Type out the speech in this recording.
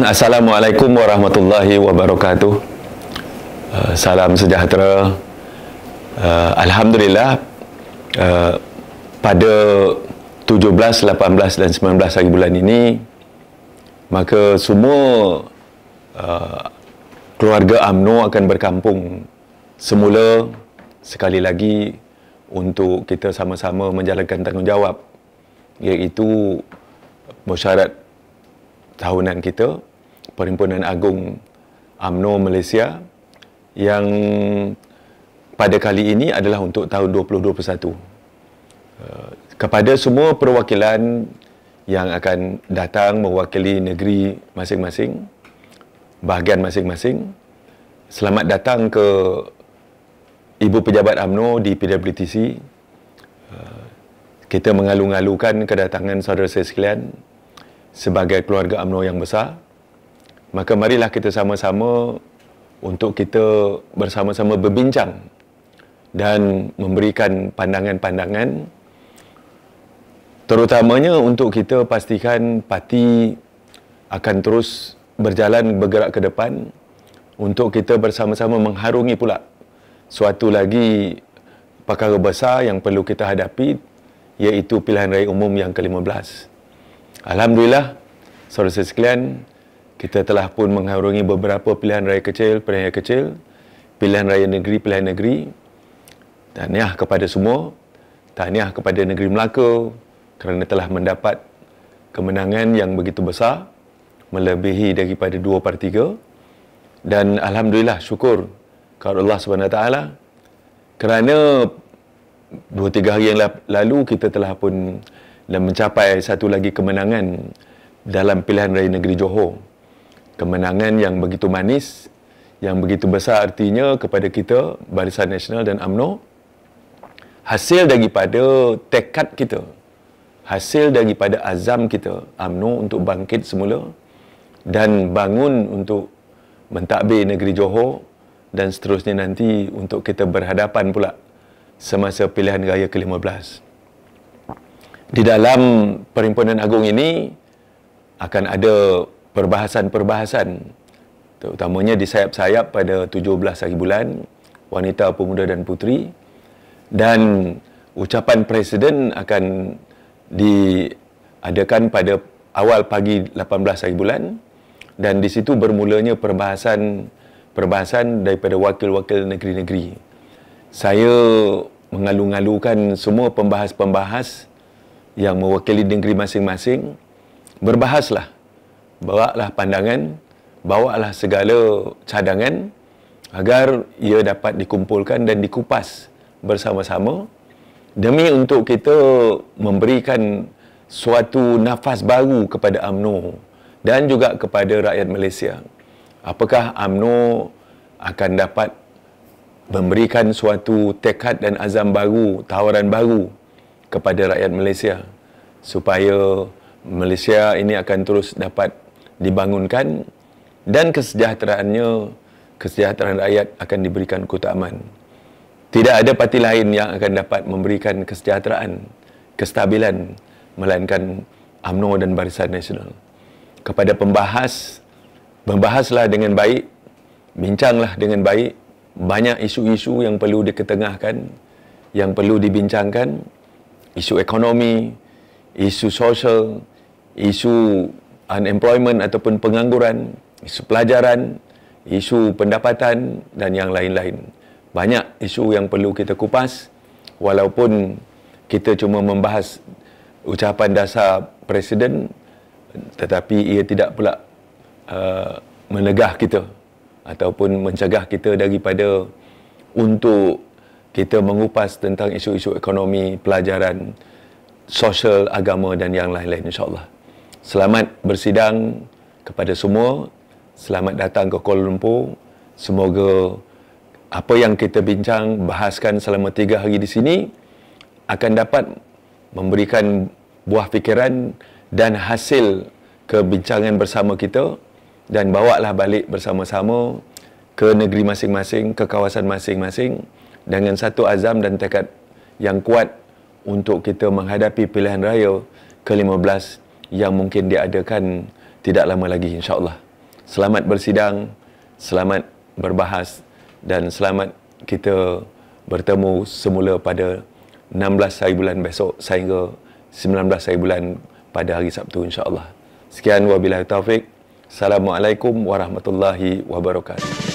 Assalamualaikum warahmatullahi wabarakatuh. Uh, salam sejahtera. Uh, Alhamdulillah uh, pada 17, 18 dan 19 hari bulan ini maka semua uh, keluarga AMNO akan berkampung semula sekali lagi untuk kita sama-sama menjalankan tanggungjawab iaitu mesyuarat tahunan kita Perhimpunan Agung AMNO Malaysia yang pada kali ini adalah untuk tahun 2021. Eh, kepada semua perwakilan yang akan datang mewakili negeri masing-masing, bahagian masing-masing, selamat datang ke Ibu Pejabat AMNO di PWTC. Eh, kita mengalu-alukan kedatangan saudara saudara sekalian sebagai keluarga AMNO yang besar. Maka marilah kita sama-sama untuk kita bersama-sama berbincang dan memberikan pandangan-pandangan terutamanya untuk kita pastikan parti akan terus berjalan bergerak ke depan untuk kita bersama-sama mengharungi pula suatu lagi perkara besar yang perlu kita hadapi iaitu pilihan raya umum yang ke-15. Alhamdulillah, saudara-saudara sekalian, kita telah pun mengharungi beberapa pilihan raya kecil, pilihan raya kecil, pilihan raya negeri, pilihan negeri. Tahniah kepada semua. Tahniah kepada negeri Melaka kerana telah mendapat kemenangan yang begitu besar melebihi daripada dua per 3 dan Alhamdulillah syukur kepada Allah SWT kerana dua tiga hari yang lalu kita telah pun dan mencapai satu lagi kemenangan dalam pilihan raya negeri Johor kemenangan yang begitu manis yang begitu besar artinya kepada kita Barisan Nasional dan AMNO hasil daripada tekad kita hasil daripada azam kita AMNO untuk bangkit semula dan bangun untuk mentadbir negeri Johor dan seterusnya nanti untuk kita berhadapan pula semasa pilihan raya ke-15 di dalam perhimpunan agung ini akan ada perbahasan-perbahasan terutamanya di sayap-sayap pada 17 hari bulan wanita pemuda dan putri, dan ucapan presiden akan diadakan pada awal pagi 18 hari bulan dan di situ bermulanya perbahasan perbahasan daripada wakil-wakil negeri-negeri. Saya mengalu-alukan semua pembahas-pembahas yang mewakili negeri masing-masing berbahaslah Bawa lah pandangan, bawa lah segala cadangan agar ia dapat dikumpulkan dan dikupas bersama-sama demi untuk kita memberikan suatu nafas baru kepada AMNO dan juga kepada rakyat Malaysia. Apakah AMNO akan dapat memberikan suatu tekad dan azam baru, tawaran baru kepada rakyat Malaysia supaya Malaysia ini akan terus dapat dibangunkan dan kesejahteraannya kesejahteraan rakyat akan diberikan kota aman tidak ada parti lain yang akan dapat memberikan kesejahteraan kestabilan melainkan UMNO dan Barisan Nasional kepada pembahas membahaslah dengan baik bincanglah dengan baik banyak isu-isu yang perlu diketengahkan yang perlu dibincangkan isu ekonomi isu sosial isu unemployment ataupun pengangguran, isu pelajaran, isu pendapatan dan yang lain-lain. Banyak isu yang perlu kita kupas walaupun kita cuma membahas ucapan dasar presiden tetapi ia tidak pula uh, menegah kita ataupun mencegah kita daripada untuk kita mengupas tentang isu-isu ekonomi, pelajaran, sosial, agama dan yang lain-lain Insyaallah. Selamat bersidang kepada semua. Selamat datang ke Kuala Lumpur. Semoga apa yang kita bincang, bahaskan selama tiga hari di sini akan dapat memberikan buah fikiran dan hasil kebincangan bersama kita dan bawalah balik bersama-sama ke negeri masing-masing, ke kawasan masing-masing dengan satu azam dan tekad yang kuat untuk kita menghadapi pilihan raya ke-15 yang mungkin diadakan tidak lama lagi insyaAllah. Selamat bersidang, selamat berbahas dan selamat kita bertemu semula pada 16 hari bulan besok sehingga 19 hari bulan pada hari Sabtu insyaAllah. Sekian wabillahi taufik. Assalamualaikum warahmatullahi wabarakatuh.